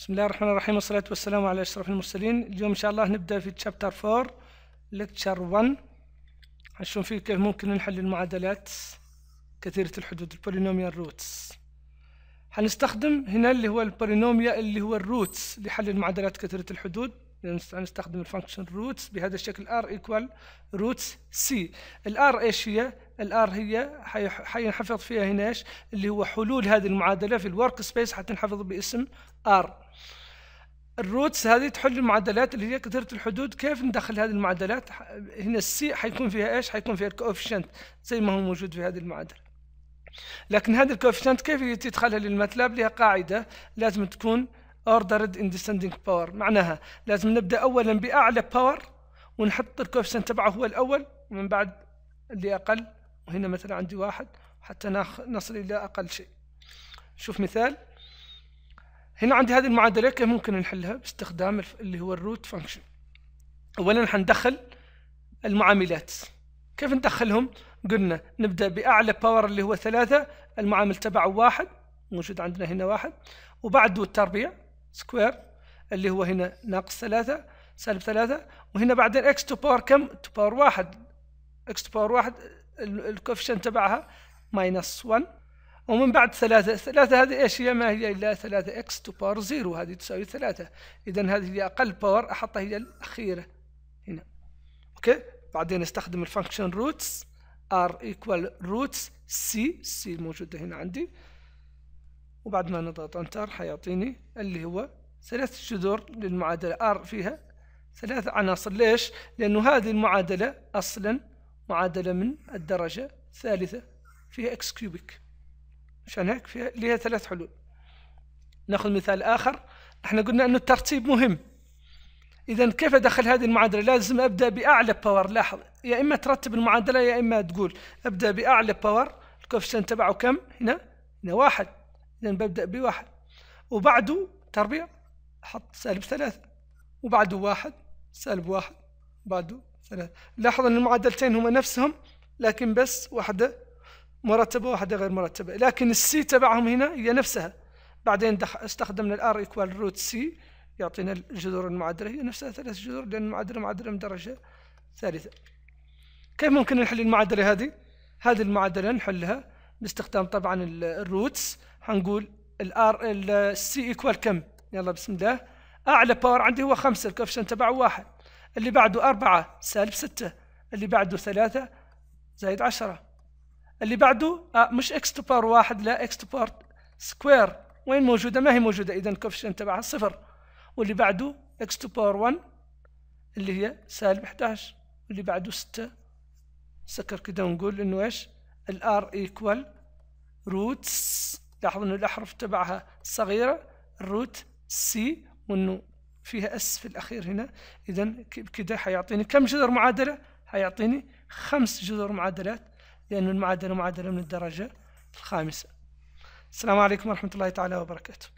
بسم الله الرحمن الرحيم والصلاة والسلام على أشرف المرسلين اليوم إن شاء الله نبدأ في تشابتر 4 لكتشر 1 هنشوف فيه كيف ممكن نحل المعادلات كثيرة الحدود البولينوميال روتس هنستخدم هنا اللي هو البولينوميال اللي هو الروتس لحل المعادلات كثيرة الحدود نستخدم سنستخدم الفانكشن روتس بهذا الشكل ار ايكوال روتس سي الار ايش هي؟ الار هي حينحفظ فيها هناش اللي هو حلول هذه المعادلة في الورك سبيس حتنحفظ باسم ار الروتس هذه تحل المعادلات اللي هي كثرة الحدود كيف ندخل هذه المعادلات هنا السي حيكون فيها ايش حيكون فيها الكوفيشنت زي ما هو موجود في هذه المعادلة لكن هذا الكوفيشنت كيف يتدخلها للماتلاب لها قاعدة لازم تكون اوردرد ان descending باور معناها لازم نبدا اولا باعلى باور ونحط الكوفسنت تبعه هو الاول ومن بعد اللي اقل وهنا مثلا عندي واحد حتى نصل الى اقل شيء شوف مثال هنا عندي هذه المعادله كيف ممكن نحلها باستخدام اللي هو الروت فانكشن اولا حندخل المعاملات كيف ندخلهم قلنا نبدا باعلى باور اللي هو ثلاثة المعامل تبعه واحد موجود عندنا هنا واحد وبعده التربيع سكوير اللي هو هنا ناقص ثلاثة سالب ثلاثة وهنا بعدين اكس تو باور كم؟ تو باور واحد اكس تو باور واحد الكوفيشنت تبعها ماينس 1 ومن بعد ثلاثة ثلاثة هذه ايش هي؟ ما هي الا ثلاثة اكس تو باور زيرو هذه تساوي ثلاثة إذا هذه هي أقل باور أحطها هي الأخيرة هنا أوكي بعدين استخدم الفانكشن روتس ار ايكوال روتس سي سي موجودة هنا عندي وبعد ما نضغط انتر حيعطيني اللي هو ثلاث جذور للمعادلة ار فيها ثلاث عناصر ليش؟ لأنه هذه المعادلة أصلا معادلة من الدرجة الثالثة فيها اكس كيوبيك مشان هيك فيها لها ثلاث حلول ناخذ مثال آخر احنا قلنا أنه الترتيب مهم إذا كيف أدخل هذه المعادلة؟ لازم أبدأ بأعلى باور لاحظ يا إما ترتب المعادلة يا إما تقول أبدأ بأعلى باور الكوفيشن تبعه كم؟ هنا هنا واحد إذا ببدأ بواحد وبعده تربيع أحط سالب ثلاثة وبعده واحد سالب واحد بعده ثلاثة لاحظ أن المعادلتين هما نفسهم لكن بس واحدة مرتبة وواحدة غير مرتبة لكن السي تبعهم هنا هي نفسها بعدين استخدمنا الار ايكوال روت سي يعطينا الجذور المعادلة هي نفسها ثلاث جذور لأن المعادلة معادلة من درجة ثالثة كيف ممكن نحل المعادلة هذه؟ هذه المعادلة نحلها باستخدام طبعا الروتس هنقول الار السي ايكوال كم يلا بسم الله اعلى باور عندي هو خمسة الكوفشن تبعه واحد اللي بعده أربعة سالب ستة اللي بعده ثلاثة زائد عشرة اللي بعده آه مش اكس تو باور واحد لا اكس تو باور سكوير وين موجودة ما هي موجودة إذا الكوفشن تبعها صفر واللي بعده اكس تو باور 1 اللي هي سالب 11 واللي بعده 6 سكر كده ونقول إنه إيش الار ايكوال روتس لاحظوا انه الاحرف تبعها صغيره الروت سي وانه فيها اس في الاخير هنا اذا كده حيعطيني كم جذر معادله حيعطيني خمس جذور معادلات لان المعادله معادله من الدرجه الخامسه السلام عليكم ورحمه الله تعالى وبركاته